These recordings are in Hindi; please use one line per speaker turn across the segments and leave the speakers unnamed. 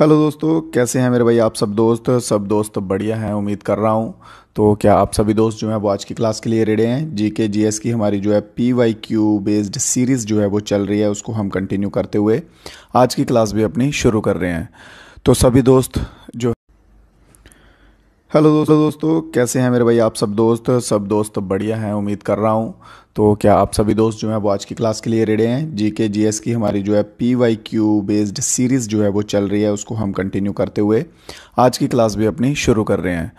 हेलो दोस्तों कैसे हैं मेरे भाई आप सब दोस्त सब दोस्त बढ़िया हैं उम्मीद कर रहा हूं तो क्या आप सभी दोस्त जो हैं वो आज की क्लास के लिए रेडी हैं जी के जी एस की हमारी जो है P Y Q based series जो है वो चल रही है उसको हम कंटिन्यू करते हुए आज की क्लास भी अपनी शुरू कर रहे हैं तो सभी दोस्त जो हेलो दोस्तों दोस्तों कैसे हैं मेरे भाई आप सब दोस्त सब दोस्त बढ़िया हैं उम्मीद कर रहा हूं तो क्या आप सभी दोस्त जो हैं वो आज की क्लास के लिए रेडी हैं जी के जी एस की हमारी जो है P Y Q based series जो है वो चल रही है उसको हम कंटिन्यू करते हुए आज की क्लास भी अपनी शुरू कर रहे हैं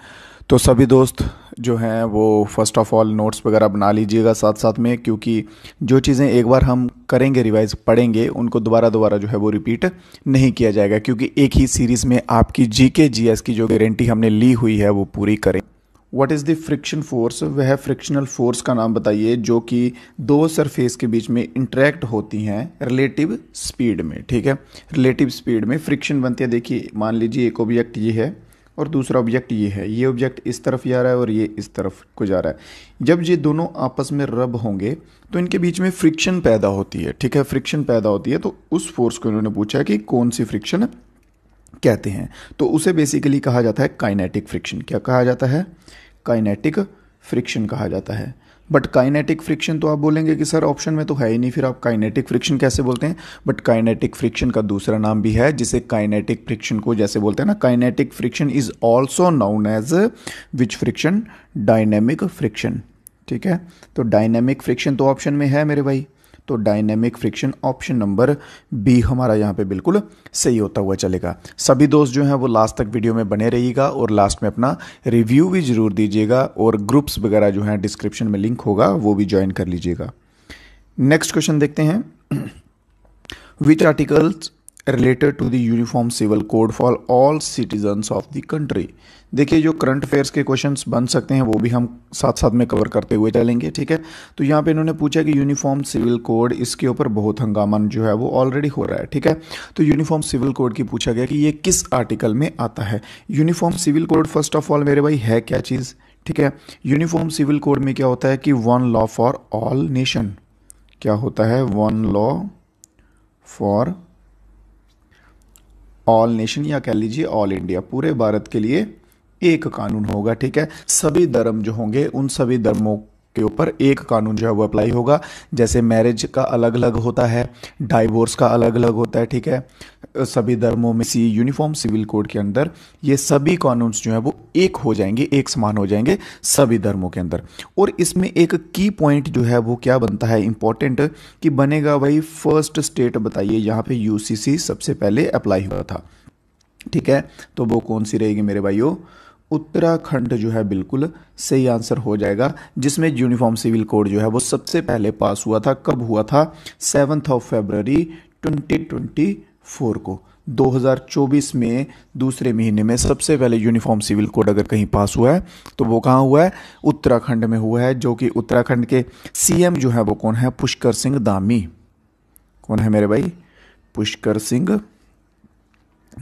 तो सभी दोस्त जो हैं वो फ़र्स्ट ऑफ़ ऑल नोट्स वगैरह बना लीजिएगा साथ साथ में क्योंकि जो चीज़ें एक बार हम करेंगे रिवाइज पढ़ेंगे उनको दोबारा दोबारा जो है वो रिपीट नहीं किया जाएगा क्योंकि एक ही सीरीज़ में आपकी जी के जी एस की जो गारंटी हमने ली हुई है वो पूरी करें what is the friction force वह फ्रिक्शनल फोर्स का नाम बताइए जो कि दो सरफेस के बीच में इंटरेक्ट होती हैं रिलेटिव स्पीड में ठीक है रिलेटिव स्पीड में फ्रिक्शन बनती है देखिए मान लीजिए एक ऑब्जेक्ट ये है और दूसरा ऑब्जेक्ट ये है ये ऑब्जेक्ट इस तरफ जा रहा है और ये इस तरफ को जा रहा है जब ये दोनों आपस में रब होंगे तो इनके बीच में फ्रिक्शन पैदा होती है ठीक है फ्रिक्शन पैदा होती है तो उस फोर्स को इन्होंने पूछा कि कौन सी फ्रिक्शन कहते हैं तो उसे बेसिकली कहा जाता है काइनेटिक फ्रिक्शन क्या कहा जाता है काइनेटिक फ्रिक्शन कहा जाता है बट काइनेटिक फ्रिक्शन तो आप बोलेंगे कि सर ऑप्शन में तो है ही नहीं फिर आप काइनेटिक फ्रिक्शन कैसे बोलते हैं बट काइनेटिक फ्रिक्शन का दूसरा नाम भी है जिसे काइनेटिक फ्रिक्शन को जैसे बोलते हैं ना kinetic friction is also known as which friction dynamic friction ठीक है तो डायनेमिक फ्रिक्शन तो ऑप्शन में है मेरे भाई तो dynamic friction option number B हमारा यहाँ पे बिल्कुल सही होता हुआ चलेगा सभी दोस्त जो हैं वो लास्ट तक वीडियो में बने रहिएगा और लास्ट में अपना रिव्यू भी ज़रूर दीजिएगा और ग्रुप्स वगैरह जो हैं डिस्क्रिप्शन में लिंक होगा वो भी ज्वाइन कर लीजिएगा नेक्स्ट क्वेश्चन देखते हैं which articles related to the uniform civil code for all citizens of the country देखिए जो करंट अफेयर्स के क्वेश्चन बन सकते हैं वो भी हम साथ साथ में कवर करते हुए चलेंगे ठीक है तो यहाँ पे इन्होंने पूछा कि यूनिफॉर्म सिविल कोड इसके ऊपर बहुत हंगामा जो है वो ऑलरेडी हो रहा है ठीक है तो यूनिफॉर्म सिविल कोड की पूछा गया कि ये किस आर्टिकल में आता है uniform civil code first of all मेरे भाई है क्या चीज़ ठीक है यूनिफॉर्म सिविल कोड में क्या होता है कि one law for all nation क्या होता है one law for all nation या कह लीजिए ऑल इंडिया पूरे भारत के लिए एक कानून होगा ठीक है सभी धर्म जो होंगे उन सभी धर्मों के ऊपर एक कानून जो है वो अप्लाई होगा जैसे मैरिज का अलग अलग होता है डाइवोर्स का अलग अलग होता है ठीक है सभी धर्मों में सी यूनिफॉर्म सिविल कोड के अंदर ये सभी कानून जो है वो एक हो जाएंगे एक समान हो जाएंगे सभी धर्मों के अंदर और इसमें एक की पॉइंट जो है वो क्या बनता है इंपॉर्टेंट कि बनेगा भाई फर्स्ट स्टेट बताइए यहाँ पे यूसीसी सबसे पहले अप्लाई हुआ था ठीक है तो वो कौन सी रहेगी मेरे भाइयों उत्तराखंड जो है बिल्कुल सही आंसर हो जाएगा जिसमें यूनिफॉर्म सिविल कोड जो है वो सबसे पहले पास हुआ था कब हुआ था सेवन्थ ऑफ फेबररी 2024 को 2024 में दूसरे महीने में सबसे पहले यूनिफॉर्म सिविल कोड अगर कहीं पास हुआ है तो वो कहाँ हुआ है उत्तराखंड में हुआ है जो कि उत्तराखंड के सीएम जो है वो कौन है पुष्कर सिंह दामी कौन है मेरे भाई पुष्कर सिंह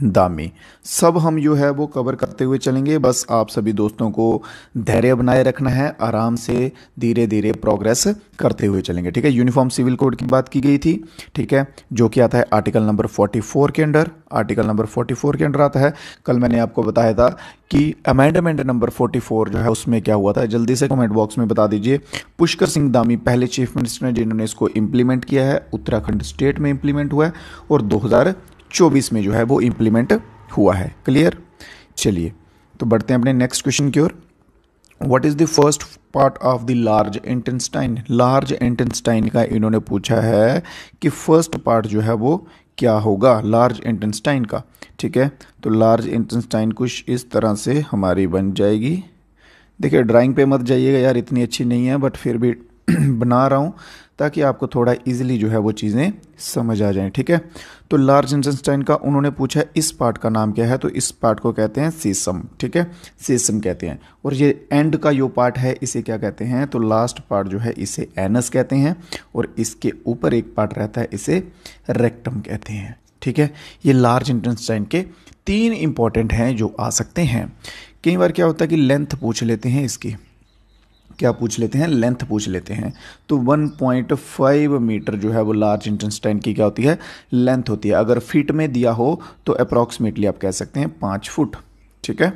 दामी सब हम जो है वो कवर करते हुए चलेंगे बस आप सभी दोस्तों को धैर्य बनाए रखना है आराम से धीरे धीरे प्रोग्रेस करते हुए चलेंगे ठीक है यूनिफॉर्म सिविल कोड की बात की गई थी ठीक है जो कि आता है आर्टिकल नंबर 44 के अंडर आर्टिकल नंबर 44 के अंडर आता है कल मैंने आपको बताया था कि अमेंडमेंट नंबर 44 जो है उसमें क्या हुआ था जल्दी से कमेंट बॉक्स में बता दीजिए पुष्कर सिंह दामी पहले चीफ मिनिस्टर हैं जिन्होंने इसको इम्प्लीमेंट किया है उत्तराखंड स्टेट में इम्प्लीमेंट हुआ है और दो 2024 में जो है वो इम्प्लीमेंट हुआ है क्लियर चलिए तो बढ़ते हैं अपने नेक्स्ट क्वेश्चन की ओर what is the first part of the large intestine large intestine का इन्होंने पूछा है कि फर्स्ट पार्ट जो है वो क्या होगा लार्ज एंटेस्टाइन का ठीक है तो लार्ज एंटेस्टाइन कुछ इस तरह से हमारी बन जाएगी देखिए ड्राइंग पे मत जाइएगा यार इतनी अच्छी नहीं है बट फिर भी बना रहा हूँ ताकि आपको थोड़ा इजीली जो है वो चीज़ें समझ आ जाएं ठीक है तो लार्ज इंटेस्टाइन का उन्होंने पूछा इस पार्ट का नाम क्या है तो इस पार्ट को कहते हैं सीसम ठीक है सीसम कहते हैं और ये एंड का जो पार्ट है इसे क्या कहते हैं तो लास्ट पार्ट जो है इसे एनस कहते हैं और इसके ऊपर एक पार्ट रहता है इसे रेक्टम कहते हैं ठीक है ये लार्ज इंटेस्टाइन के तीन इंपॉर्टेंट हैं जो आ सकते हैं कई बार क्या होता है कि लेंथ पूछ लेते हैं इसकी क्या पूछ लेते हैं लेंथ पूछ लेते हैं तो 1.5 मीटर जो है वो लार्ज इंटेस्टाइन की क्या होती है लेंथ होती है अगर फीट में दिया हो तो अप्रॉक्सीमेटली आप कह सकते हैं पाँच फुट ठीक है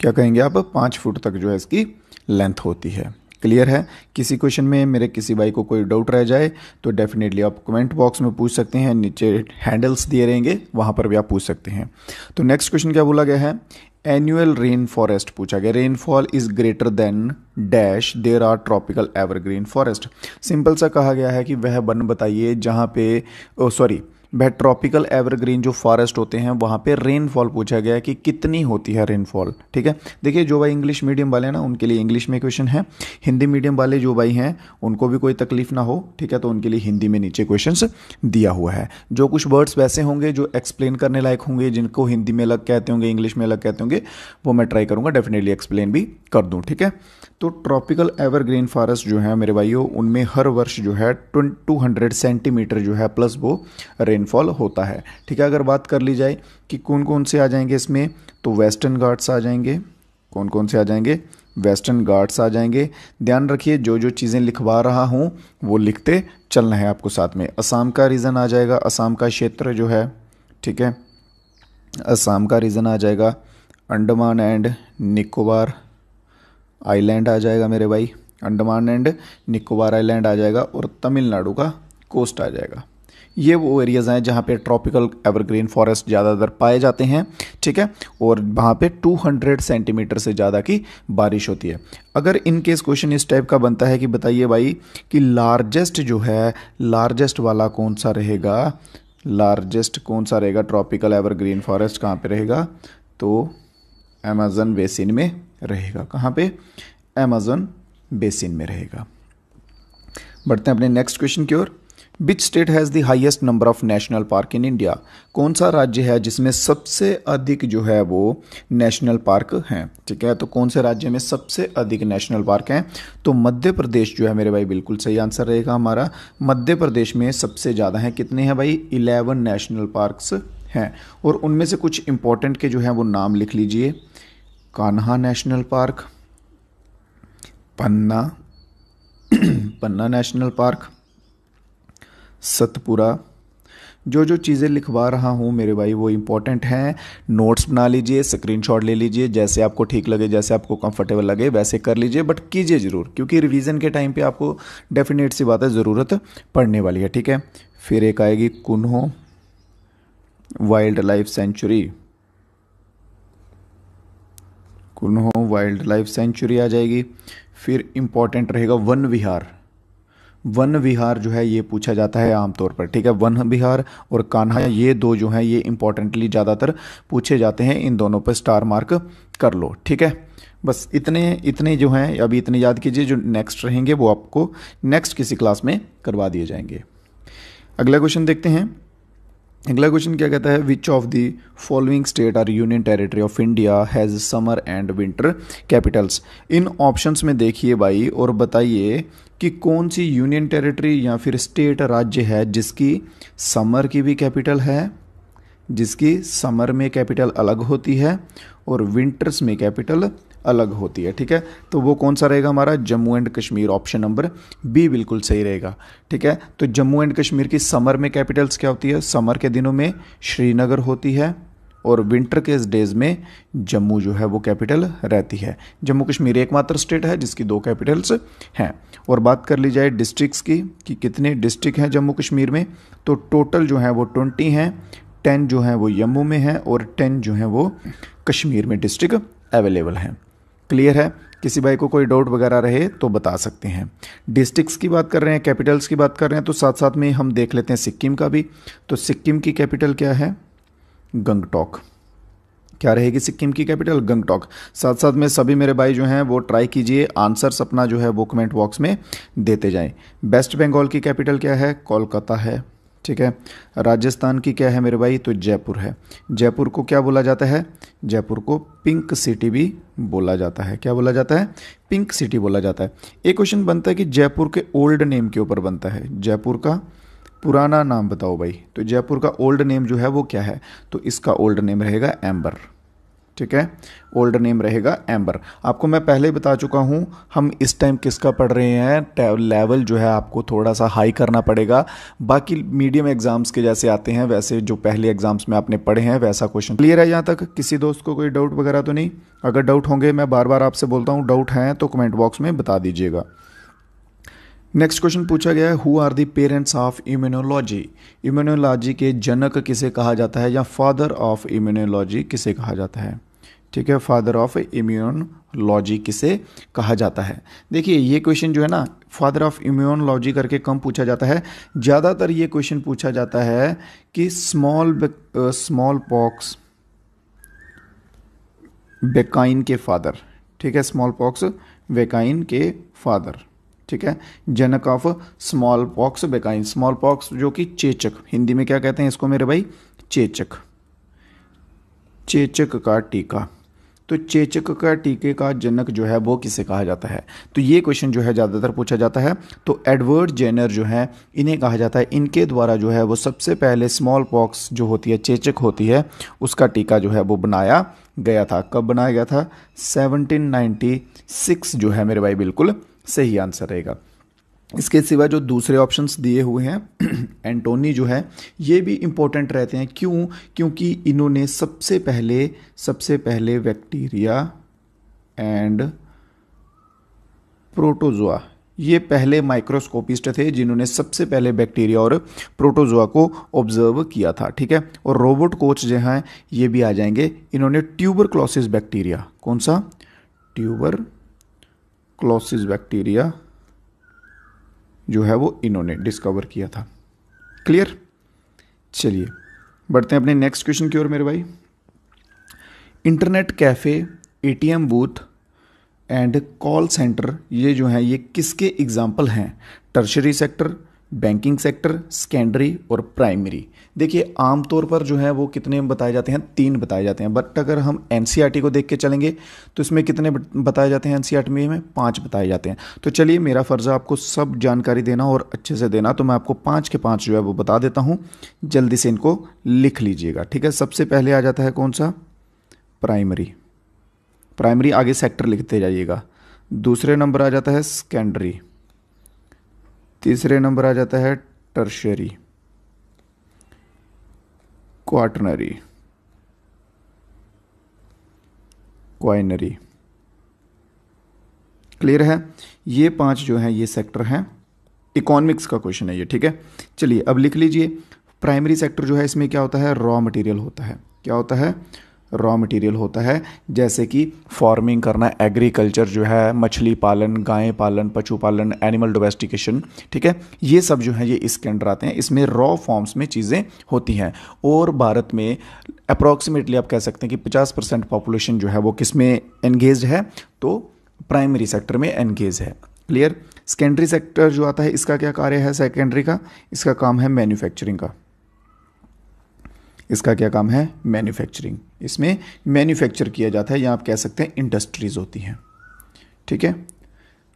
क्या कहेंगे आप पाँच फुट तक जो है इसकी लेंथ होती है क्लियर है किसी क्वेश्चन में मेरे किसी भाई को कोई डाउट रह जाए तो डेफिनेटली आप कमेंट बॉक्स में पूछ सकते हैं नीचे हैंडल्स दिए रहेंगे वहाँ पर भी आप पूछ सकते हैं तो नेक्स्ट क्वेश्चन क्या बोला गया है एनुअल रेन फॉरेस्ट पूछा गया rainfall is greater than dash there are tropical evergreen forest simple सा कहा गया है कि वह वन बताइए जहाँ पे सॉरी oh, वह ट्रॉपिकल एवरग्रीन जो फॉरेस्ट होते हैं वहाँ पे रेनफॉल पूछा गया है कि कितनी होती है रेनफॉल ठीक है देखिए जो भाई इंग्लिश मीडियम वाले हैं ना उनके लिए इंग्लिश में क्वेश्चन है हिंदी मीडियम वाले जो भाई हैं उनको भी कोई तकलीफ ना हो ठीक है तो उनके लिए हिंदी में नीचे क्वेश्चन दिया हुआ है जो कुछ वर्ड्स वैसे होंगे जो एक्सप्लेन करने लायक होंगे जिनको हिंदी में अलग कहते होंगे इंग्लिश में अलग कहते होंगे वो मैं ट्राई करूँगा डेफिनेटली एक्सप्लेन भी कर दूँ ठीक है तो ट्रॉपिकल एवरग्रीन फॉरेस्ट जो है मेरे भाइयों उनमें हर वर्ष जो है टू हंड्रेड सेंटीमीटर जो है प्लस वो रेन रेनफॉल होता है ठीक है अगर बात कर ली जाए कि कौन कौन से आ जाएंगे इसमें तो वेस्टर्न गार्ड्स आ जाएंगे कौन कौन से आ जाएंगे वेस्टर्न गार्ड्स आ जाएंगे ध्यान रखिए जो जो चीज़ें लिखवा रहा हूँ वो लिखते चलना है आपको साथ में असम का रीज़न आ जाएगा असम का क्षेत्र जो है ठीक है असम का रीज़न आ जाएगा अंडमान एंड निकोबार आइलैंड आ जाएगा मेरे भाई अंडमान एंड निकोबार आइलैंड आ जाएगा और तमिलनाडु का कोस्ट आ जाएगा ये वो एरियाज़ हैं जहाँ पे ट्रॉपिकल एवरग्रीन फॉरेस्ट ज़्यादातर पाए जाते हैं ठीक है और वहाँ पे 200 सेंटीमीटर से ज़्यादा की बारिश होती है अगर इन केस क्वेश्चन इस टाइप का बनता है कि बताइए भाई कि लार्जेस्ट जो है लार्जेस्ट वाला कौन सा रहेगा लार्जेस्ट कौन सा रहेगा ट्रॉपिकल एवरग्रीन फॉरेस्ट कहाँ पर रहेगा तो अमेजन बेसिन में रहेगा कहाँ पर अमेजन बेसिन में रहेगा बढ़ते हैं अपने नेक्स्ट क्वेश्चन की ओर which state has the highest number of national park in India कौन सा राज्य है जिसमें सबसे अधिक जो है वो नेशनल पार्क हैं ठीक है तो कौन से राज्य में सबसे अधिक नेशनल पार्क हैं तो मध्य प्रदेश जो है मेरे भाई बिल्कुल सही आंसर रहेगा हमारा मध्य प्रदेश में सबसे ज़्यादा हैं कितने हैं भाई इलेवन नेशनल पार्कस हैं और उनमें से कुछ इंपॉर्टेंट के जो हैं वो नाम लिख लीजिए Kanha national park Panna Panna national park Satpura जो जो चीज़ें लिखवा रहा हूँ मेरे भाई वो इंपॉर्टेंट हैं नोट्स बना लीजिए स्क्रीनशॉट ले लीजिए जैसे आपको ठीक लगे जैसे आपको कंफर्टेबल लगे वैसे कर लीजिए बट कीजिए ज़रूर क्योंकि रिवीजन के टाइम पे आपको डेफिनेट सी बात है ज़रूरत पड़ने वाली है ठीक है फिर एक आएगी Kuno wildlife sanctuary Kuno wildlife sanctuary आ जाएगी फिर इम्पॉर्टेंट रहेगा वन विहार वन विहार जो है ये पूछा जाता है आमतौर पर ठीक है वन विहार और कान्हा ये दो जो हैं ये इंपॉर्टेंटली ज़्यादातर पूछे जाते हैं इन दोनों पर स्टार मार्क कर लो ठीक है बस इतने इतने जो हैं अभी इतने याद कीजिए जो नेक्स्ट रहेंगे वो आपको नेक्स्ट किसी क्लास में करवा दिए जाएंगे अगला क्वेश्चन देखते हैं अगला क्वेश्चन क्या कहता है which of the following state or union territory of India has summer and winter capitals इन ऑप्शंस में देखिए भाई और बताइए कि कौन सी यूनियन टेरिटरी या फिर स्टेट राज्य है जिसकी समर की भी कैपिटल है जिसकी समर में कैपिटल अलग होती है और विंटर्स में कैपिटल अलग होती है ठीक है तो वो कौन सा रहेगा हमारा Jammu and Kashmir option number B बिल्कुल सही रहेगा ठीक है तो जम्मू एंड कश्मीर की समर में कैपिटल्स क्या होती है समर के दिनों में श्रीनगर होती है और विंटर के डेज में जम्मू जो है वो कैपिटल रहती है जम्मू कश्मीर एकमात्र स्टेट है जिसकी दो कैपिटल्स हैं और बात कर ली जाए डिस्ट्रिक्ट्स की कि कितने डिस्ट्रिक्ट हैं जम्मू कश्मीर में तो टोटल जो है वो ट्वेंटी हैं टेन जो हैं वो जम्मू में हैं और टेन जो हैं वो कश्मीर में डिस्ट्रिक्ट अवेलेबल हैं क्लियर है किसी भाई को कोई डाउट वगैरह रहे तो बता सकते हैं डिस्ट्रिक्स की बात कर रहे हैं कैपिटल्स की बात कर रहे हैं तो साथ साथ में हम देख लेते हैं सिक्किम का भी तो सिक्किम की कैपिटल क्या है गंगटोक क्या रहेगी सिक्किम की कैपिटल गंगटोक साथ साथ में सभी मेरे भाई जो हैं वो ट्राई कीजिए आंसर्स अपना जो है वो कमेंट बॉक्स में देते जाएं वेस्ट बंगाल की कैपिटल क्या है कोलकाता है ठीक है राजस्थान की क्या है मेरे भाई तो जयपुर है जयपुर को क्या बोला जाता है जयपुर को पिंक सिटी भी बोला जाता है क्या बोला जाता है पिंक सिटी बोला जाता है एक क्वेश्चन बनता है कि जयपुर के ओल्ड नेम के ऊपर बनता है जयपुर का पुराना नाम बताओ भाई तो जयपुर का ओल्ड नेम जो है वो क्या है तो इसका ओल्ड नेम रहेगा एम्बर ठीक है ओल्ड नेम रहेगा एम्बर आपको मैं पहले ही बता चुका हूँ हम इस टाइम किसका पढ़ रहे हैं लेवल जो है आपको थोड़ा सा हाई करना पड़ेगा बाकी मीडियम एग्जाम्स के जैसे आते हैं वैसे जो पहले एग्जाम्स में आपने पढ़े हैं वैसा क्वेश्चन क्लियर है यहाँ तक किसी दोस्त को कोई डाउट वगैरह तो नहीं अगर डाउट होंगे मैं बार बार आपसे बोलता हूँ डाउट हैं तो कमेंट बॉक्स में बता दीजिएगा नेक्स्ट क्वेश्चन पूछा गया है who are the parents of immunology immunology के जनक किसे कहा जाता है या फादर ऑफ इम्यूनोलॉजी किसे कहा जाता है ठीक है फादर ऑफ इम्यूनोलॉजी किसे कहा जाता है देखिए ये क्वेश्चन जो है ना फादर ऑफ इम्यूनोलॉजी करके कम पूछा जाता है ज़्यादातर ये क्वेश्चन पूछा जाता है कि स्मॉल स्मॉल पॉक्स बेकाइन के फादर ठीक है स्मॉल पॉक्स वेकाइन के फादर ठीक है जनक ऑफ स्मॉल पॉक्स बेकाइन स्मॉल पॉक्स जो कि चेचक हिंदी में क्या कहते हैं इसको मेरे भाई चेचक चेचक का टीका तो चेचक का टीके का जनक जो है वो किसे कहा जाता है तो ये क्वेश्चन जो है ज़्यादातर पूछा जाता है तो एडवर्ड जेनर जो है इन्हें कहा जाता है इनके द्वारा जो है वो सबसे पहले स्मॉल पॉक्स जो होती है चेचक होती है उसका टीका जो है वो बनाया गया था कब बनाया गया था 1796 जो है मेरे भाई बिल्कुल सही आंसर रहेगा इसके सिवा जो दूसरे ऑप्शंस दिए हुए हैं एंटोनी जो है ये भी इम्पोर्टेंट रहते हैं क्यों क्योंकि इन्होंने सबसे पहले सबसे पहले बैक्टीरिया एंड प्रोटोजोआ ये पहले माइक्रोस्कोपिस्ट थे जिन्होंने सबसे पहले बैक्टीरिया और प्रोटोजोआ को ऑब्जर्व किया था ठीक है और रोबोट कोच जो हैं ये भी आ जाएंगे इन्होंने ट्यूबर क्लोसिस बैक्टीरिया कौन सा ट्यूबर क्लोसिस बैक्टीरिया जो है वो इन्होंने डिस्कवर किया था क्लियर चलिए बढ़ते हैं अपने नेक्स्ट क्वेश्चन की ओर मेरे भाई internet cafe ATM booth and call centre ये जो हैं ये किसके एग्जाम्पल हैं tertiary sector banking sector secondary और प्राइमरी देखिए आमतौर पर जो है वो कितने बताए जाते हैं तीन बताए जाते हैं बट अगर हम एन e को देख के चलेंगे तो इसमें कितने बताए जाते हैं एन e में पाँच बताए जाते हैं तो चलिए मेरा फ़र्ज़ आपको सब जानकारी देना और अच्छे से देना तो मैं आपको पाँच के पाँच जो है वो बता देता हूँ जल्दी से इनको लिख लीजिएगा ठीक है सबसे पहले आ जाता है कौन सा प्राइमरी प्राइमरी आगे सेक्टर लिखते जाइएगा दूसरे नंबर आ जाता है सेकेंडरी तीसरे नंबर आ जाता है टर्शरी क्वाटनरी क्वाइनरी क्लियर है ये पांच जो हैं ये सेक्टर हैं इकोनॉमिक्स का क्वेश्चन है ये ठीक है चलिए अब लिख लीजिए प्राइमरी सेक्टर जो है इसमें क्या होता है रॉ मटेरियल होता है क्या होता है रॉ मटेरियल होता है जैसे कि फार्मिंग करना एग्रीकल्चर जो है मछली पालन गाय पालन पशुपालन एनिमल डोमेस्टिकेशन ठीक है ये सब जो है ये इसके अंडर आते हैं इसमें रॉ फॉर्म्स में चीज़ें होती हैं और भारत में अप्रॉक्सीमेटली आप कह सकते हैं कि 50 परसेंट पॉपुलेशन जो है वो किस में एंगेज है तो प्राइमरी सेक्टर में एंगेज है क्लियर सेकेंडरी सेक्टर जो आता है इसका क्या कार्य है सेकेंडरी का इसका काम है मैन्युफैक्चरिंग का इसका क्या काम है मैन्युफैक्चरिंग इसमें मैन्युफैक्चर किया जाता है या आप कह सकते हैं इंडस्ट्रीज़ होती हैं ठीक है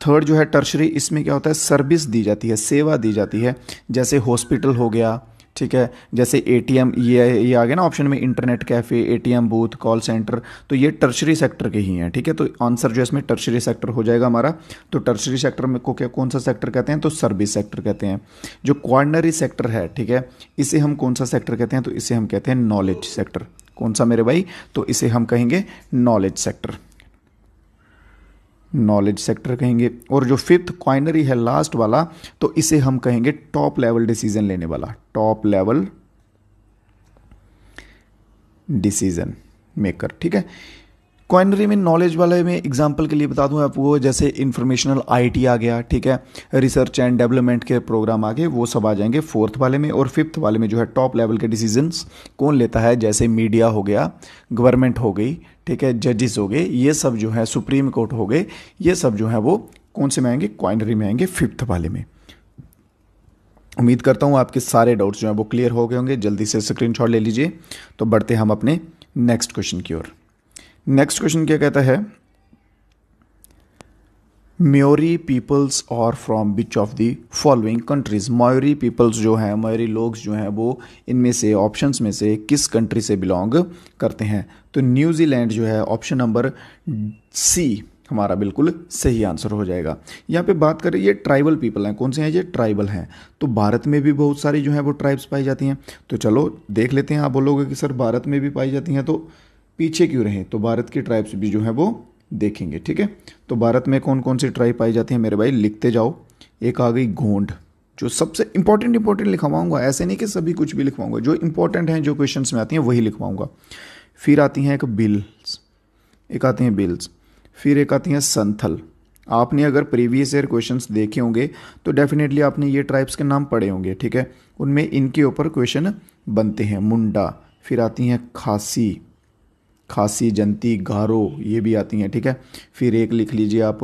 थर्ड जो है टर्शरी इसमें क्या होता है सर्विस दी जाती है सेवा दी जाती है जैसे हॉस्पिटल हो गया ठीक है जैसे एम ये ये आ गया ना ऑप्शन में internet cafe M booth call centre तो ये टर्शरी सेक्टर के ही हैं ठीक है तो आंसर जो है इसमें टर्शरी सेक्टर हो जाएगा हमारा तो टर्शरी सेक्टर में को क्या कौन सा सेक्टर कहते हैं तो सर्विस सेक्टर कहते हैं जो क्वारनरी सेक्टर है ठीक है इसे हम कौन सा सेक्टर कहते हैं तो इसे हम कहते हैं नॉलेज सेक्टर कौन सा मेरे भाई तो इसे हम कहेंगे नॉलेज सेक्टर नॉलेज सेक्टर कहेंगे और जो फिफ्थ क्वाइनरी है लास्ट वाला तो इसे हम कहेंगे टॉप लेवल डिसीजन लेने वाला टॉप लेवल डिसीजन मेकर ठीक है क्वाइनरी में नॉलेज वाले में एग्जाम्पल के लिए बता दूं आपको जैसे इंफॉर्मेशनल आई आ गया ठीक है रिसर्च एंड डेवलपमेंट के प्रोग्राम आ गए वो सब आ जाएंगे फोर्थ वाले में और फिफ्थ वाले में जो है टॉप लेवल के डिसीजंस कौन लेता है जैसे मीडिया हो गया गवर्नमेंट हो गई ठीक है जजेस हो गए ये सब जो है सुप्रीम कोर्ट हो गए ये सब जो है वो कौन से में आएंगे क्वाइनरी में आएंगे फिफ्थ वाले में उम्मीद करता हूँ आपके सारे डाउट्स जो हैं वो क्लियर हो गए होंगे जल्दी से स्क्रीनशॉट ले लीजिए तो बढ़ते हम अपने नेक्स्ट क्वेश्चन की ओर नेक्स्ट क्वेश्चन क्या कहता है Maori peoples are from which of the following countries Maori peoples जो हैं मयूरी लोग जो हैं वो इनमें से ऑप्शंस में से किस कंट्री से बिलोंग करते हैं तो न्यूजीलैंड जो है ऑप्शन नंबर सी हमारा बिल्कुल सही आंसर हो जाएगा यहाँ पे बात करें ये ट्राइबल पीपल हैं कौन से हैं ये ट्राइबल हैं तो भारत में भी बहुत सारी जो हैं वो ट्राइब्स पाई जाती हैं तो चलो देख लेते हैं आप बोलोगे कि सर भारत में भी पाई जाती हैं तो पीछे क्यों रहें तो भारत की ट्राइब्स भी जो है वो देखेंगे ठीक है तो भारत में कौन कौन सी ट्राइब पाई जाती है मेरे भाई लिखते जाओ एक आ गई घोंड जो सबसे इंपॉर्टेंट इंपॉर्टेंट लिखवाऊंगा ऐसे नहीं कि सभी कुछ भी लिखवाऊंगा जो इंपॉर्टेंट हैं जो क्वेश्चन में आती हैं वही लिखवाऊंगा फिर आती हैं एक बिल्स एक आती हैं बिल्स फिर एक आती हैं संथल आपने अगर प्रीवियस ईयर क्वेश्चंस देखे होंगे तो डेफिनेटली आपने ये ट्राइब्स के नाम पढ़े होंगे ठीक है उनमें इनके ऊपर क्वेश्चन बनते हैं मुंडा फिर आती हैं खासी खासी जंती गारो ये भी आती हैं ठीक है फिर एक लिख लीजिए आप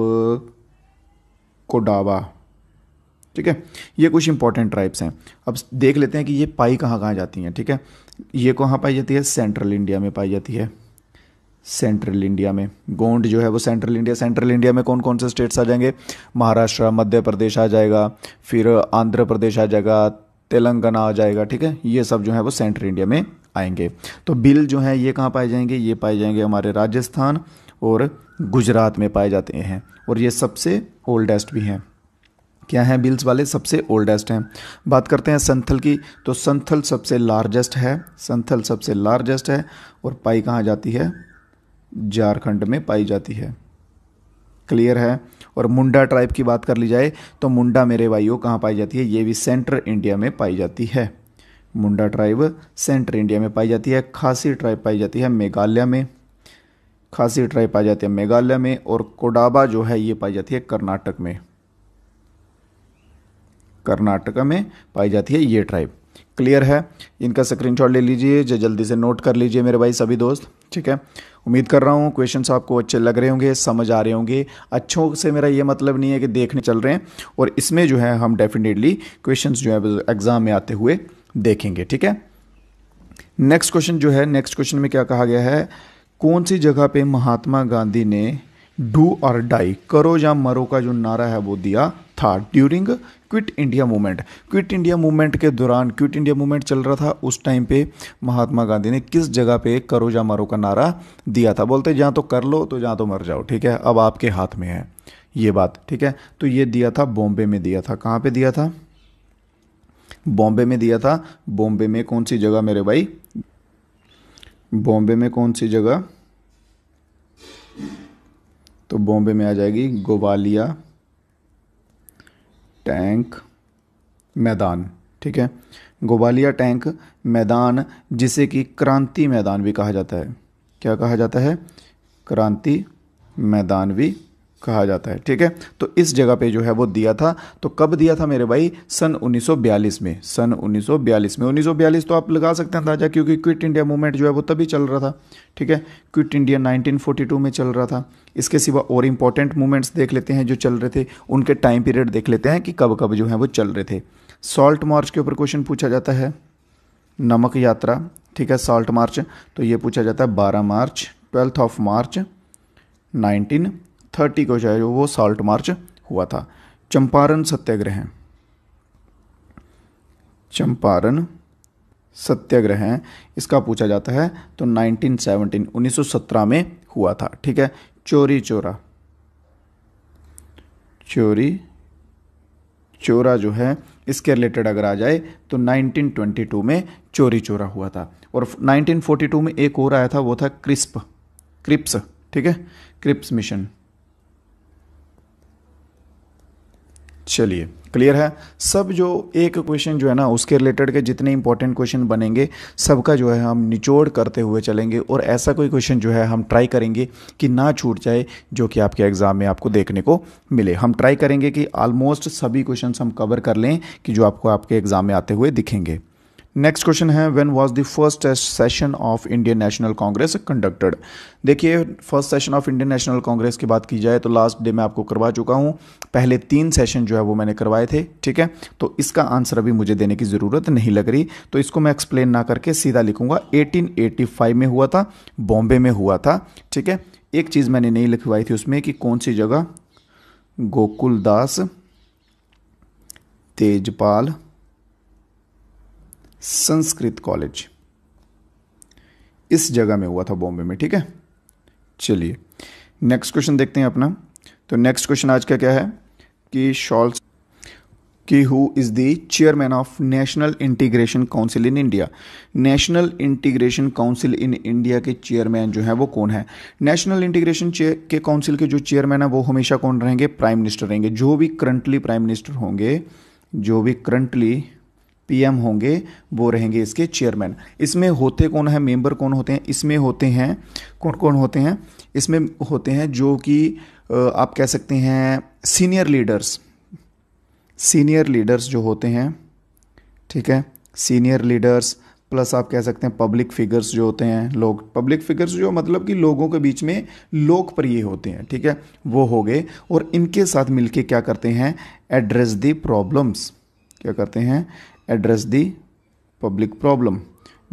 कोडावा ठीक है ये कुछ इंपॉर्टेंट ट्राइब्स हैं अब देख लेते हैं कि ये पाई कहाँ कहाँ जाती हैं ठीक है ये कहाँ पाई जाती है सेंट्रल इंडिया में पाई जाती है सेंट्रल इंडिया में गोंड जो है वो सेंट्रल इंडिया सेंट्रल इंडिया में कौन कौन से स्टेट्स आ जाएंगे महाराष्ट्र मध्य प्रदेश आ जाएगा फिर आंध्र प्रदेश आ जाएगा तेलंगाना आ जाएगा ठीक है ये सब जो है वो सेंट्रल इंडिया में आएंगे तो बिल जो हैं ये कहाँ पाए जाएंगे ये पाए जाएंगे हमारे राजस्थान और गुजरात में पाए जाते हैं और ये सबसे ओल्डेस्ट भी हैं क्या हैं बिल्स वाले सबसे ओल्डेस्ट हैं बात करते हैं संथल की तो संथल सबसे लार्जेस्ट है संथल सबसे लार्जेस्ट है और पाई कहाँ जाती है झारखंड में पाई जाती है क्लियर है और मुंडा ट्राइब की बात कर ली जाए तो मुंडा मेरे भाइयों कहाँ पाई जाती है ये भी सेंट्रल इंडिया में पाई जाती है मुंडा ट्राइब सेंट्रल इंडिया में पाई जाती है खासी ट्राइब पाई जाती है मेघालय में खासी ट्राइब पाई जाती है मेघालय में और कोडाबा जो है ये पाई जाती है कर्नाटक में कर्नाटक में पाई जाती है ये ट्राइब क्लियर है इनका स्क्रीनशॉट ले लीजिए जो जल्दी से नोट कर लीजिए मेरे भाई सभी दोस्त ठीक है उम्मीद कर रहा हूँ क्वेश्चन आपको अच्छे लग रहे होंगे समझ आ रहे होंगे अच्छों से मेरा ये मतलब नहीं है कि देखने चल रहे हैं और इसमें जो है हम डेफिनेटली क्वेश्चन जो है एग्ज़ाम में आते हुए देखेंगे ठीक है नेक्स्ट क्वेश्चन जो है नेक्स्ट क्वेश्चन में क्या कहा गया है कौन सी जगह पे महात्मा गांधी ने डू और डाई करो या मरो का जो नारा है वो दिया था during Quit India Movement Quit India Movement के दौरान क्विट इंडिया मूवमेंट चल रहा था उस टाइम पे महात्मा गांधी ने किस जगह पे करो या मरो का नारा दिया था बोलते जहाँ तो कर लो तो जहाँ तो मर जाओ ठीक है अब आपके हाथ में है ये बात ठीक है तो ये दिया था बॉम्बे में दिया था कहाँ पे दिया था बॉम्बे में दिया था बॉम्बे में कौन सी जगह मेरे भाई बॉम्बे में कौन सी जगह तो बॉम्बे में आ जाएगी गोवालिया टैंक मैदान ठीक है गोवालिया टैंक मैदान जिसे कि क्रांति मैदान भी कहा जाता है क्या कहा जाता है क्रांति मैदान भी कहा जाता है ठीक है तो इस जगह पे जो है वो दिया था तो कब दिया था मेरे भाई सन 1942 में सन 1942 में 1942 तो आप लगा सकते हैं अंदाजा क्योंकि क्विट इंडिया मूवमेंट जो है वो तभी चल रहा था ठीक है क्विट इंडिया 1942 में चल रहा था इसके सिवा और इंपॉर्टेंट मूवमेंट्स देख लेते हैं जो चल रहे थे उनके टाइम पीरियड देख लेते हैं कि कब कब जो है वो चल रहे थे सॉल्ट मार्च के ऊपर क्वेश्चन पूछा जाता है नमक यात्रा ठीक है सॉल्ट मार्च तो ये पूछा जाता है बारह March twelfth of March nineteen thirty को जो वो साल्ट मार्च हुआ था चंपारण सत्याग्रह चंपारण सत्याग्रह इसका पूछा जाता है तो 1917 1917 में हुआ था ठीक है चोरी चोरा चोरी चोरा जो है इसके रिलेटेड अगर आ जाए तो 1922 में चोरी चोरा हुआ था और 1942 में एक और आया था वो था क्रिस्प क्रिप्स ठीक है क्रिप्स मिशन चलिए क्लियर है सब जो एक क्वेश्चन जो है ना उसके रिलेटेड के जितने इंपॉर्टेंट क्वेश्चन बनेंगे सबका जो है हम निचोड़ करते हुए चलेंगे और ऐसा कोई क्वेश्चन जो है हम ट्राई करेंगे कि ना छूट जाए जो कि आपके एग्ज़ाम में आपको देखने को मिले हम ट्राई करेंगे कि ऑलमोस्ट सभी क्वेश्चन हम कवर कर लें कि जो आपको आपके एग्ज़ाम में आते हुए दिखेंगे नेक्स्ट क्वेश्चन है when was the first session of Indian National Congress conducted देखिए first session of Indian National Congress की बात की जाए तो लास्ट डे मैं आपको करवा चुका हूँ पहले तीन सेशन जो है वो मैंने करवाए थे ठीक है तो इसका आंसर अभी मुझे देने की ज़रूरत नहीं लग रही तो इसको मैं एक्सप्लेन ना करके सीधा लिखूंगा एटीन में हुआ था बॉम्बे में हुआ था ठीक है एक चीज़ मैंने नहीं लिखवाई थी उसमें कि कौन सी जगह गोकुल दास तेजपाल संस्कृत कॉलेज इस जगह में हुआ था बॉम्बे में ठीक है चलिए नेक्स्ट क्वेश्चन देखते हैं अपना तो नेक्स्ट क्वेश्चन आज का क्या है कि शॉल्स की who is the chairman of National Integration Council in India National Integration Council in India के चेयरमैन जो है वो कौन है नेशनल इंटीग्रेशन के काउंसिल के जो चेयरमैन है वो हमेशा कौन रहेंगे प्राइम मिनिस्टर रहेंगे जो भी करंटली प्राइम मिनिस्टर होंगे जो भी करंटली पीएम होंगे वो रहेंगे इसके चेयरमैन इसमें होते कौन है मेंबर कौन होते हैं इसमें होते हैं कौन कौन होते हैं इसमें होते हैं जो कि आप कह सकते हैं सीनियर लीडर्स सीनियर लीडर्स जो होते हैं ठीक है सीनियर लीडर्स प्लस आप कह सकते हैं पब्लिक फिगर्स जो होते हैं लोग पब्लिक फिगर्स जो मतलब कि लोगों के बीच में लोकप्रिय होते हैं ठीक है वो हो गए और इनके साथ मिलके क्या करते हैं एड्रेस दी प्रॉब्लम्स क्या करते हैं एड्रेस दी पब्लिक प्रॉब्लम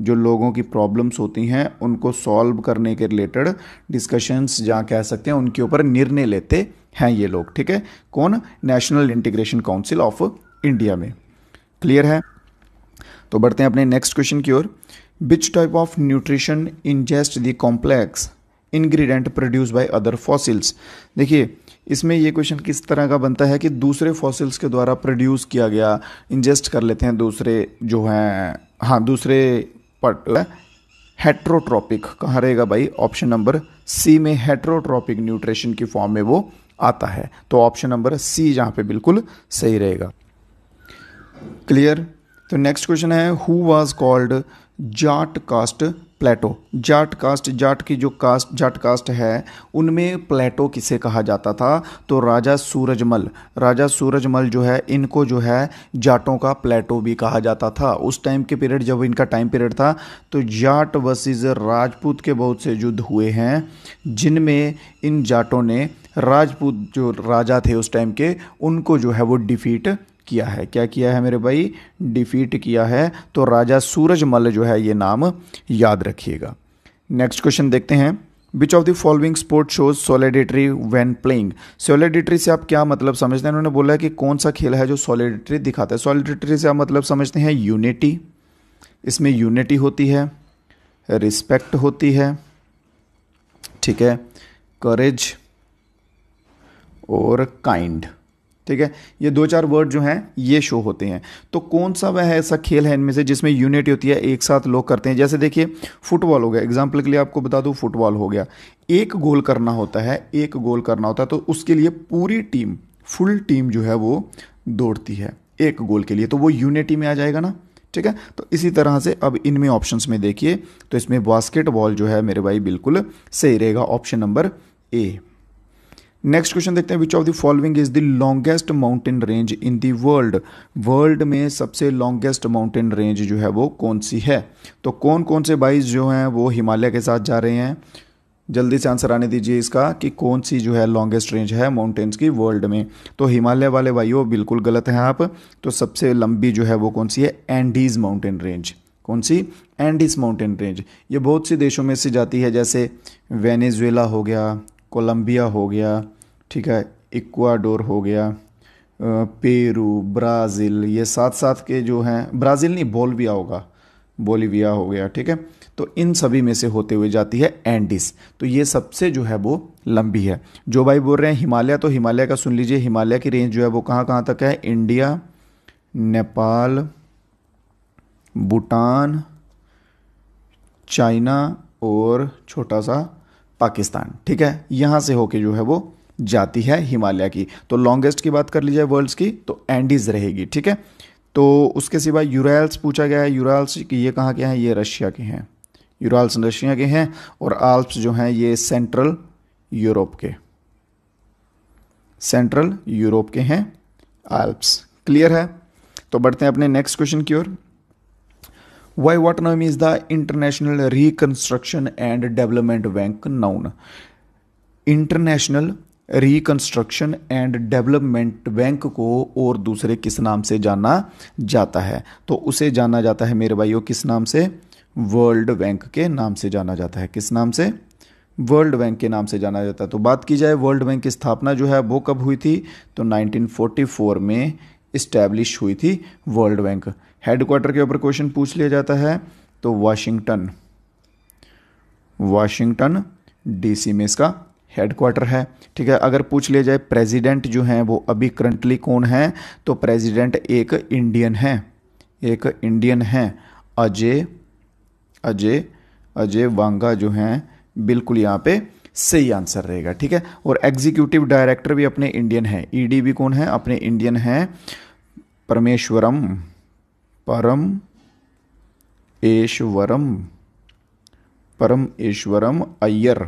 जो लोगों की प्रॉब्लम्स होती हैं उनको सॉल्व करने के रिलेटेड डिस्कशंस जहाँ कह सकते हैं उनके ऊपर निर्णय लेते हैं ये लोग ठीक है कौन National Integration Council of India में क्लियर है तो बढ़ते हैं अपने नेक्स्ट क्वेश्चन की ओर which type of nutrition ingest the complex ingredient produce by other fossils देखिए इसमें ये क्वेश्चन किस तरह का बनता है कि दूसरे फॉसिल्स के द्वारा प्रोड्यूस किया गया इंजेस्ट कर लेते हैं दूसरे जो हैं हाँ दूसरे पट हेट्रोट्रॉपिक कहाँ रहेगा भाई ऑप्शन नंबर सी में हेट्रोट्रॉपिक न्यूट्रिशन की फॉर्म में वो आता है तो ऑप्शन नंबर सी जहाँ पे बिल्कुल सही रहेगा क्लियर तो नेक्स्ट क्वेश्चन है who was called Jat caste Plato Jat caste Jat की जो कास्ट जाट कास्ट है उनमें प्लेटो किसे कहा जाता था तो राजा सूरजमल राजा सूरजमल जो है इनको जो है जाटों का प्लेटो भी कहा जाता था उस टाइम के पीरियड जब इनका टाइम पीरियड था तो जाट वर्सेस राजपूत के बहुत से युद्ध हुए हैं जिनमें इन जाटों ने राजपूत जो राजा थे उस टाइम के उनको जो है वो डिफीट किया है क्या किया है मेरे भाई डिफीट किया है तो राजा सूरजमल जो है ये नाम याद रखिएगा नेक्स्ट क्वेश्चन देखते हैं which of the following sport shows solidarity when playing solidarity से आप क्या मतलब समझते हैं उन्होंने बोला है कि कौन सा खेल है जो सोलिडिटरी दिखाता है सोलिडिटरी से आप मतलब समझते हैं यूनिटी इसमें यूनिटी होती है रिस्पेक्ट होती है ठीक है करेज और काइंड ठीक है ये दो चार वर्ड जो हैं ये शो होते हैं तो कौन सा वह ऐसा खेल है इनमें से जिसमें यूनिटी होती है एक साथ लोग करते हैं जैसे देखिए फुटबॉल हो गया एग्जाम्पल के लिए आपको बता दूँ फुटबॉल हो गया एक गोल करना होता है एक गोल करना होता है तो उसके लिए पूरी टीम फुल टीम जो है वो दौड़ती है एक गोल के लिए तो वो यूनिटी में आ जाएगा ना ठीक है तो इसी तरह से अब इनमें ऑप्शंस में देखिए तो इसमें बास्केटबॉल जो है मेरे भाई बिल्कुल सही रहेगा option number A next question देखते हैं which of the following is the longest mountain range in the world world में सबसे लॉन्गेस्ट माउंटेन रेंज जो है वो कौन सी है तो कौन कौन से बाइस जो हैं वो हिमालय के साथ जा रहे हैं जल्दी से आंसर आने दीजिए इसका कि कौन सी जो है लॉन्गेस्ट रेंज है माउंटेन्स की वर्ल्ड में तो हिमालय वाले भाइयों बिल्कुल गलत हैं आप तो सबसे लंबी जो है वो कौन सी है एंडीज माउंटेन रेंज कौन सी एंडीज माउंटेन रेंज ये बहुत सी देशों में से जाती है जैसे वेनेजुएला हो गया कोलंबिया हो गया ठीक है इक्वाडोर हो गया पेरू ब्राज़ील ये साथ साथ के जो हैं ब्राज़ील नहीं बोलविया होगा बोलीविया हो गया ठीक है तो इन सभी में से होते हुए जाती है एंडिस तो ये सबसे जो है वो लंबी है जो भाई बोल रहे हैं हिमालय तो हिमालय का सुन लीजिए हिमालय की रेंज जो है वो कहाँ कहाँ तक है इंडिया नेपाल भूटान चाइना और छोटा सा पाकिस्तान ठीक है यहाँ से होके जो है वो जाती है हिमालय की तो लॉन्गेस्ट की बात कर लीजिए वर्ल्ड्स की तो एंडीज रहेगी ठीक है तो उसके सिवा यूराल्स पूछा गया है यूराल्स ये कहाँ के हैं ये रशिया के हैं यूराल्स रशिया के हैं और आल्प्स जो हैं ये सेंट्रल यूरोप के सेंट्रल यूरोप के हैं आल्प्स क्लियर है तो बढ़ते हैं अपने नेक्स्ट क्वेश्चन की ओर by what name is the International Reconstruction and Development Bank known International Reconstruction and Development Bank को और दूसरे किस नाम से जाना जाता है तो उसे जाना जाता है मेरे भाइयों किस नाम से वर्ल्ड बैंक के नाम से जाना जाता है किस नाम से वर्ल्ड बैंक के नाम से जाना जाता है तो बात की जाए वर्ल्ड बैंक की स्थापना जो है वो कब हुई थी तो 1944 में इस्टेब्लिश हुई थी वर्ल्ड बैंक हेडक्वार्टर के ऊपर क्वेश्चन पूछ लिया जाता है तो वाशिंगटन वाशिंगटन डीसी में इसका हेडक्वार्टर है ठीक है अगर पूछ लिया जाए प्रेसिडेंट जो हैं वो अभी करंटली कौन हैं तो प्रेसिडेंट एक इंडियन है एक इंडियन है अजय अजय अजय वांगा जो हैं बिल्कुल यहाँ पे सही आंसर रहेगा ठीक है और एग्जीक्यूटिव डायरेक्टर भी अपने इंडियन है ई भी कौन है अपने इंडियन है परमेश्वरम परम ऐश्वरम परम ऐश्वरम अय्यर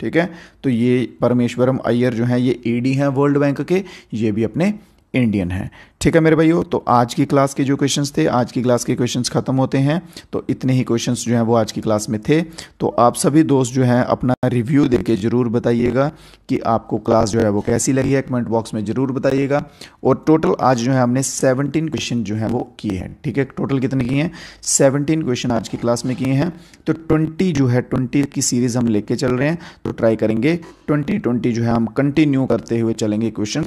ठीक है तो ये परमेश्वरम अय्यर जो हैं ये ईडी हैं वर्ल्ड बैंक के ये भी अपने इंडियन हैं ठीक है मेरे भाइयों तो आज की क्लास के जो क्वेश्चन थे आज की क्लास के क्वेश्चन ख़त्म होते हैं तो इतने ही क्वेश्चन जो हैं वो आज की क्लास में थे तो आप सभी दोस्त जो हैं अपना रिव्यू दे के ज़रूर बताइएगा कि आपको क्लास जो है वो कैसी लगी है कमेंट बॉक्स में ज़रूर बताइएगा और टोटल आज जो है हमने सेवनटीन क्वेश्चन जो है वो किए हैं ठीक है टोटल कितने किए हैं सेवनटीन क्वेश्चन आज की क्लास में किए हैं तो ट्वेंटी जो है ट्वेंटी की सीरीज़ हम लेके चल रहे हैं तो ट्राई करेंगे ट्वेंटी ट्वेंटी जो है हम कंटिन्यू करते हुए चलेंगे क्वेश्चन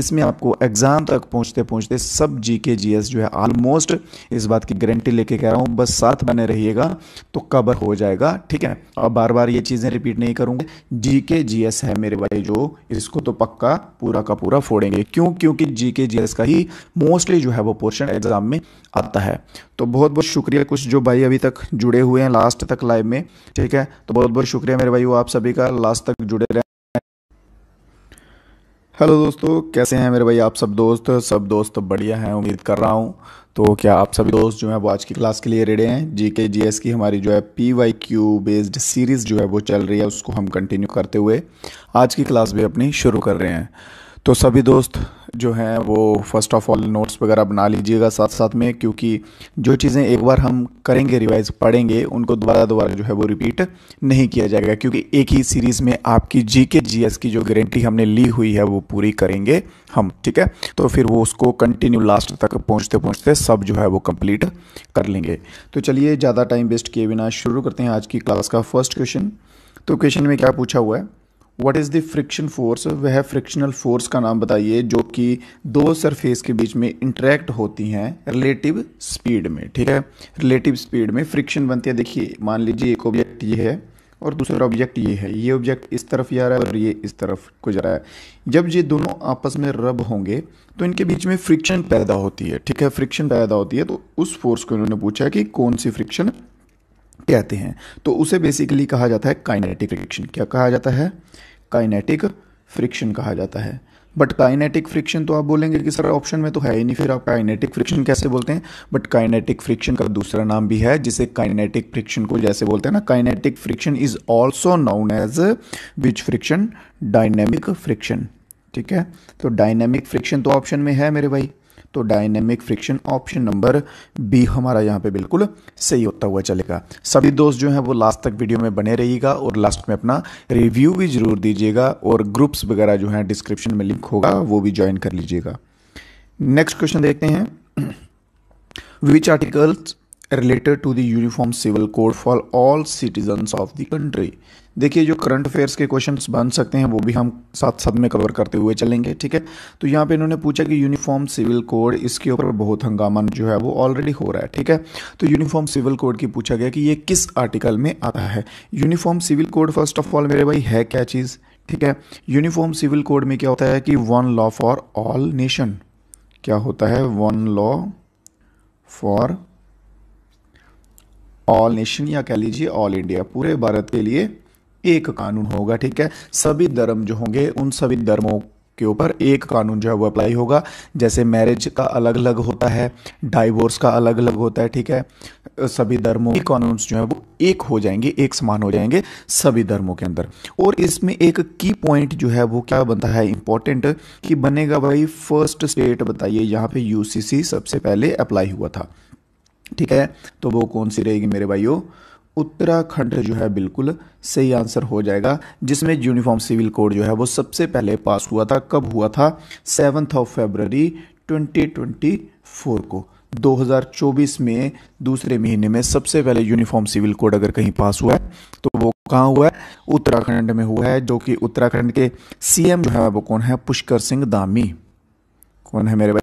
जिसमें आपको एग्ज़ाम तक पहुँचते पहुंचते सब जी के जी एस जो है ऑलमोस्ट इस बात की गारंटी लेके कह रहा हूँ बस साथ बने रहिएगा तो कवर हो जाएगा ठीक है और बार बार ये चीज़ें रिपीट नहीं करूँगा जी के जी एस है मेरे भाई जो इसको तो पक्का पूरा का पूरा फोड़ेंगे क्यों क्योंकि जी के जी एस का ही मोस्टली जो है वो पोर्शन एग्जाम में आता है तो बहुत बहुत शुक्रिया कुछ जो भाई अभी तक जुड़े हुए हैं लास्ट तक लाइव में ठीक है तो बहुत बहुत शुक्रिया मेरे भाई वो आप सभी का लास्ट तक जुड़े रहे हेलो दोस्तों कैसे हैं मेरे भाई आप सब दोस्त सब दोस्त बढ़िया हैं उम्मीद कर रहा हूं तो क्या आप सभी दोस्त जो हैं वो आज की क्लास के लिए रेडी हैं जी के जी एस की हमारी जो है P Y Q based series जो है वो चल रही है उसको हम कंटिन्यू करते हुए आज की क्लास भी अपनी शुरू कर रहे हैं तो सभी दोस्त जो हैं वो फर्स्ट ऑफ ऑल नोट्स वगैरह बना लीजिएगा साथ साथ में क्योंकि जो चीज़ें एक बार हम करेंगे रिवाइज पढ़ेंगे उनको दोबारा दोबारा जो है वो रिपीट नहीं किया जाएगा क्योंकि एक ही सीरीज़ में आपकी जी के जी एस की जो गारंटी हमने ली हुई है वो पूरी करेंगे हम ठीक है तो फिर वो उसको कंटिन्यू लास्ट तक पहुँचते पहुँचते सब जो है वो कंप्लीट कर लेंगे तो चलिए ज़्यादा टाइम वेस्ट किए बिना शुरू करते हैं आज की क्लास का फर्स्ट क्वेश्चन तो क्वेश्चन में क्या पूछा हुआ है what is the friction force वह फ्रिक्शनल फोर्स का नाम बताइए जो कि दो सरफेस के बीच में इंटरेक्ट होती हैं रिलेटिव स्पीड में ठीक है रिलेटिव स्पीड में फ्रिक्शन बनती है देखिए मान लीजिए एक ऑब्जेक्ट ये है और दूसरा ऑब्जेक्ट ये है ये ऑब्जेक्ट इस तरफ जा रहा है और ये इस तरफ को जा रहा है जब ये दोनों आपस में रब होंगे तो इनके बीच में फ्रिक्शन पैदा होती है ठीक है फ्रिक्शन पैदा होती है तो उस फोर्स को इन्होंने पूछा है कि कौन सी फ्रिक्शन कहते हैं तो उसे बेसिकली कहा जाता है काइनेटिक फ्रिक्शन क्या कहा जाता है काइनेटिक फ्रिक्शन कहा जाता है बट काइनेटिक फ्रिक्शन तो आप बोलेंगे कि सर ऑप्शन में तो है ही नहीं फिर आप काइनेटिक फ्रिक्शन कैसे बोलते हैं बट काइनेटिक फ्रिक्शन का दूसरा नाम भी है जिसे काइनेटिक फ्रिक्शन को जैसे बोलते हैं ना kinetic friction is also known as which friction dynamic friction ठीक है तो डायनेमिक फ्रिक्शन तो ऑप्शन में है मेरे भाई तो dynamic friction option number B हमारा यहाँ पे बिल्कुल सही होता हुआ चलेगा सभी दोस्त जो हैं वो लास्ट तक वीडियो में बने रहिएगा और लास्ट में अपना रिव्यू भी ज़रूर दीजिएगा और ग्रुप्स वगैरह जो हैं डिस्क्रिप्शन में लिंक होगा वो भी ज्वाइन कर लीजिएगा नेक्स्ट क्वेश्चन देखते हैं which articles related to the uniform civil code for all citizen of the country देखिए जो करंट अफेयर्स के क्वेश्चंस बन सकते हैं वो भी हम साथ साथ में कवर करते हुए चलेंगे ठीक है तो यहाँ पे इन्होंने पूछा कि यूनिफॉर्म सिविल कोड इसके ऊपर बहुत हंगामा जो है वो ऑलरेडी हो रहा है ठीक है तो यूनिफॉर्म सिविल कोड की पूछा गया कि ये किस आर्टिकल में आता है uniform civil code first of all मेरे भाई है क्या चीज़ ठीक है यूनिफॉर्म सिविल कोड में क्या होता है कि one law for all nation क्या होता है one law for all nation या कह लीजिए ऑल इंडिया पूरे भारत के लिए एक कानून होगा ठीक है सभी धर्म जो होंगे उन सभी धर्मों के ऊपर एक कानून जो है वो अप्लाई होगा जैसे मैरिज का अलग अलग होता है डाइवोर्स का अलग अलग होता है ठीक है सभी धर्मों के कानून जो है वो एक हो जाएंगे एक समान हो जाएंगे सभी धर्मों के अंदर और इसमें एक की पॉइंट जो है वो क्या बनता है इंपॉर्टेंट कि बनेगा भाई फर्स्ट स्टेट बताइए यहाँ पे यूसीसी सबसे पहले अप्लाई हुआ था ठीक है तो वो कौन सी रहेगी मेरे भाइयों उत्तराखंड जो है बिल्कुल सही आंसर हो जाएगा जिसमें यूनिफॉर्म सिविल कोड जो है वो सबसे पहले पास हुआ था कब हुआ था सेवन्थ ऑफ फेबररी 2024 को 2024 में दूसरे महीने में सबसे पहले यूनिफॉर्म सिविल कोड अगर कहीं पास हुआ है तो वो कहाँ हुआ है उत्तराखंड में हुआ है जो कि उत्तराखंड के सीएम जो है वो कौन है पुष्कर सिंह दामी कौन है मेरे